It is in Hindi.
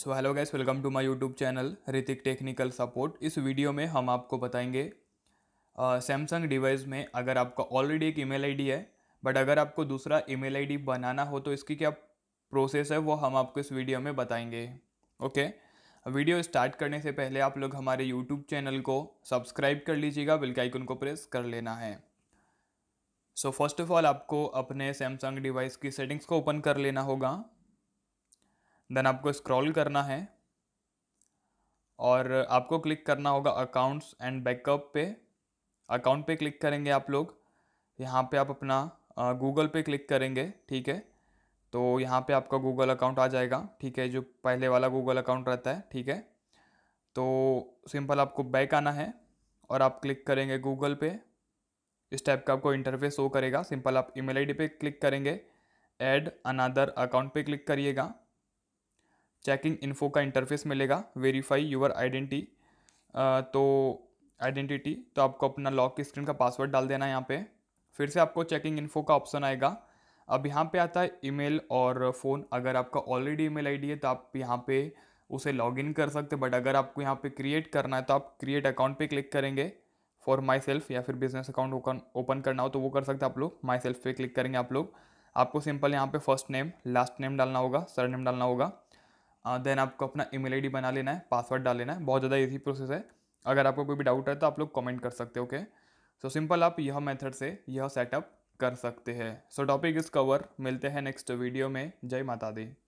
So hello guys welcome to my YouTube channel Hritik technical support इस वीडियो में हम आपको बताएंगे सैमसंग uh, डिवाइस में अगर आपका ऑलरेडी एक ईमेल आईडी है बट अगर आपको दूसरा ईमेल आईडी बनाना हो तो इसकी क्या प्रोसेस है वो हम आपको इस वीडियो में बताएंगे ओके okay? वीडियो स्टार्ट करने से पहले आप लोग हमारे यूट्यूब चैनल को सब्सक्राइब कर लीजिएगा बिल्कुल को प्रेस कर लेना है सो फर्स्ट ऑफ ऑल आपको अपने सैमसंग डिवाइस की सेटिंग्स को ओपन कर लेना होगा देन आपको स्क्रॉल करना है और आपको क्लिक करना होगा अकाउंट्स एंड बैकअप पे अकाउंट पे क्लिक करेंगे आप लोग यहाँ पे आप अपना गूगल पे क्लिक करेंगे ठीक है तो यहाँ पे आपका गूगल अकाउंट आ जाएगा ठीक है जो पहले वाला गूगल अकाउंट रहता है ठीक है तो सिंपल आपको बैक आना है और आप क्लिक करेंगे गूगल पे इस टाइप का आपको इंटरफेस शो करेगा सिंपल आप ईमेल आईडी पे क्लिक करेंगे ऐड अनादर अकाउंट पे क्लिक करिएगा चेकिंग इन्फो का इंटरफेस मिलेगा वेरीफाई यूर आइडेंटी तो आइडेंटिटी तो आपको अपना लॉक की स्क्रीन का पासवर्ड डाल देना है यहाँ पे फिर से आपको चेकिंग इन्फो का ऑप्शन आएगा अब यहाँ पे आता है ईमेल और फ़ोन अगर आपका ऑलरेडी ईमेल आईडी है तो आप यहाँ पे उसे लॉगिन कर सकते हैं बट अगर आपको यहाँ पे क्रिएट करना है तो आप क्रिएट अकाउंट पे क्लिक करेंगे फॉर माई सेल्फ या फिर बिजनेस अकाउंट ओपन करना हो तो वो कर सकते हैं आप लोग माई सेल्फ पे क्लिक करेंगे आप लोग आपको सिंपल यहाँ पे फर्स्ट नेम लास्ट नेम डालना होगा सर नेम डालना होगा देन आपको अपना ईमेल आईडी बना लेना है पासवर्ड डाल लेना है बहुत ज़्यादा ईजी प्रोसेस है अगर आपको कोई भी डाउट है तो आप लोग कमेंट कर सकते हो ओके सो सिंपल आप यह मेथड से यह सेटअप कर सकते हैं सो टॉपिक इज़ कवर मिलते हैं नेक्स्ट वीडियो में जय माता दी